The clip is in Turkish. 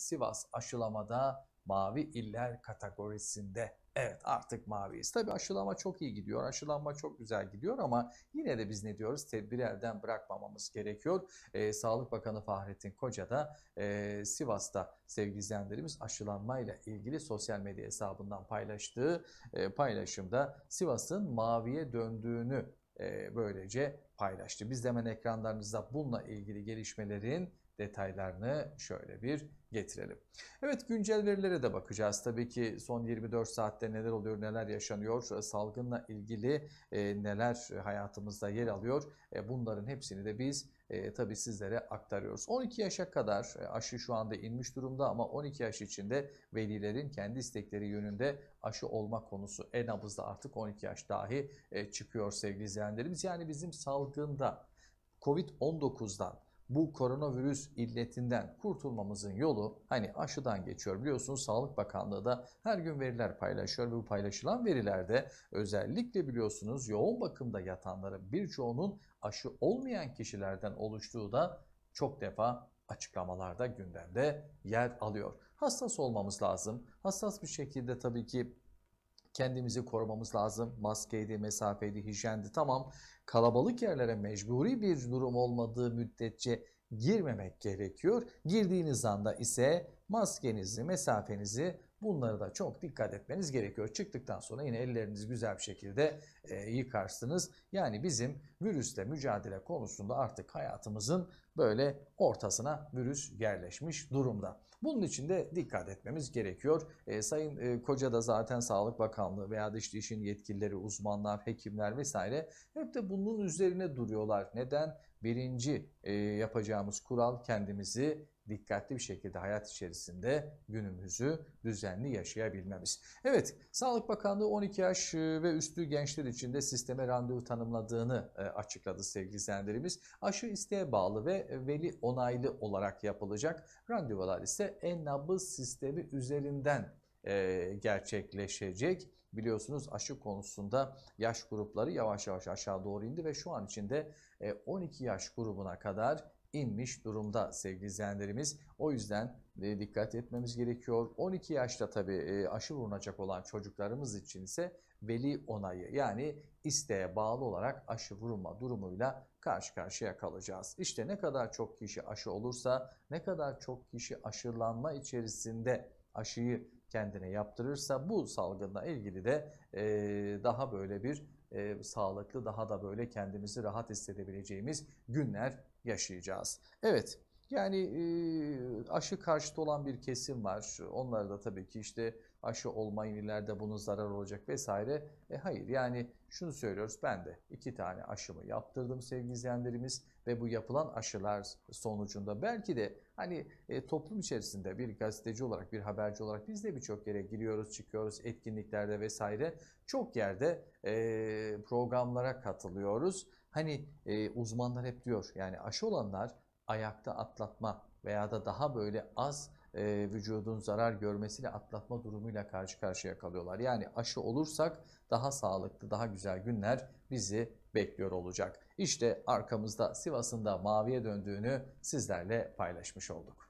Sivas aşılamada mavi iller kategorisinde. Evet artık maviyiz. Tabii aşılama çok iyi gidiyor. Aşılanma çok güzel gidiyor ama yine de biz ne diyoruz? Tedbiri elden bırakmamamız gerekiyor. Ee, Sağlık Bakanı Fahrettin Koca da e, Sivas'ta sevgili izleyenlerimiz aşılanmayla ilgili sosyal medya hesabından paylaştığı e, paylaşımda Sivas'ın maviye döndüğünü e, böylece paylaştı. Biz de hemen ekranlarınızda bununla ilgili gelişmelerin detaylarını şöyle bir getirelim. Evet güncel verilere de bakacağız. Tabii ki son 24 saatte neler oluyor, neler yaşanıyor, salgınla ilgili e, neler hayatımızda yer alıyor. E, bunların hepsini de biz e, tabii sizlere aktarıyoruz. 12 yaşa kadar e, aşı şu anda inmiş durumda ama 12 yaş içinde velilerin kendi istekleri yönünde aşı olma konusu en nabızda artık 12 yaş dahi e, çıkıyor sevgili izleyenlerimiz. Yani bizim salgında Covid-19'dan bu koronavirüs illetinden kurtulmamızın yolu hani aşıdan geçiyor. Biliyorsunuz Sağlık Bakanlığı da her gün veriler paylaşıyor ve bu paylaşılan verilerde özellikle biliyorsunuz yoğun bakımda yatanların birçoğunun aşı olmayan kişilerden oluştuğu da çok defa açıklamalarda gündemde yer alıyor. Hassas olmamız lazım. Hassas bir şekilde tabii ki kendimizi korumamız lazım. Maskeydi, mesafeydi, hijyendi tamam. Kalabalık yerlere mecburi bir durum olmadığı müddetçe girmemek gerekiyor. Girdiğiniz anda ise maskenizi, mesafenizi Bunları da çok dikkat etmeniz gerekiyor. Çıktıktan sonra yine ellerinizi güzel bir şekilde e, yıkarsınız. Yani bizim virüsle mücadele konusunda artık hayatımızın böyle ortasına virüs yerleşmiş durumda. Bunun için de dikkat etmemiz gerekiyor. E, Sayın e, Koca da zaten Sağlık Bakanlığı veya dış işin yetkilileri, uzmanlar, hekimler vesaire hep de bunun üzerine duruyorlar. Neden? Birinci e, yapacağımız kural kendimizi dikkatli bir şekilde hayat içerisinde günümüzü düzenli yaşayabilmemiz. Evet, Sağlık Bakanlığı 12 yaş e, ve üstü gençler için de sisteme randevu tanımladığını e, açıkladı sevgili izleyenlerimiz. Aşı isteğe bağlı ve veli onaylı olarak yapılacak. Randevular ise e-nabız sistemi üzerinden e, gerçekleşecek. Biliyorsunuz aşı konusunda yaş grupları yavaş yavaş aşağı doğru indi ve şu an içinde 12 yaş grubuna kadar inmiş durumda sevgili izleyenlerimiz. O yüzden dikkat etmemiz gerekiyor. 12 yaşta tabii e, aşı vurulacak olan çocuklarımız için ise veli onayı yani isteğe bağlı olarak aşı vurulma durumuyla karşı karşıya kalacağız. İşte ne kadar çok kişi aşı olursa, ne kadar çok kişi aşılanma içerisinde aşıyı kendine yaptırırsa bu salgınla ilgili de e, daha böyle bir e, sağlıklı daha da böyle kendimizi rahat hissedebileceğimiz günler yaşayacağız. Evet. Yani aşı karşıtı olan bir kesim var. Onlar da tabii ki işte aşı olmayın ileride bunun zarar olacak vesaire. E hayır yani şunu söylüyoruz ben de iki tane aşımı yaptırdım sevgili izleyenlerimiz ve bu yapılan aşılar sonucunda belki de hani e, toplum içerisinde bir gazeteci olarak bir haberci olarak biz de birçok yere giriyoruz çıkıyoruz etkinliklerde vesaire çok yerde e, programlara katılıyoruz. Hani e, uzmanlar hep diyor yani aşı olanlar ayakta atlatma veya da daha böyle az e, vücudun zarar görmesiyle atlatma durumuyla karşı karşıya kalıyorlar. Yani aşı olursak daha sağlıklı, daha güzel günler bizi bekliyor olacak. İşte arkamızda Sivas'ın da maviye döndüğünü sizlerle paylaşmış olduk.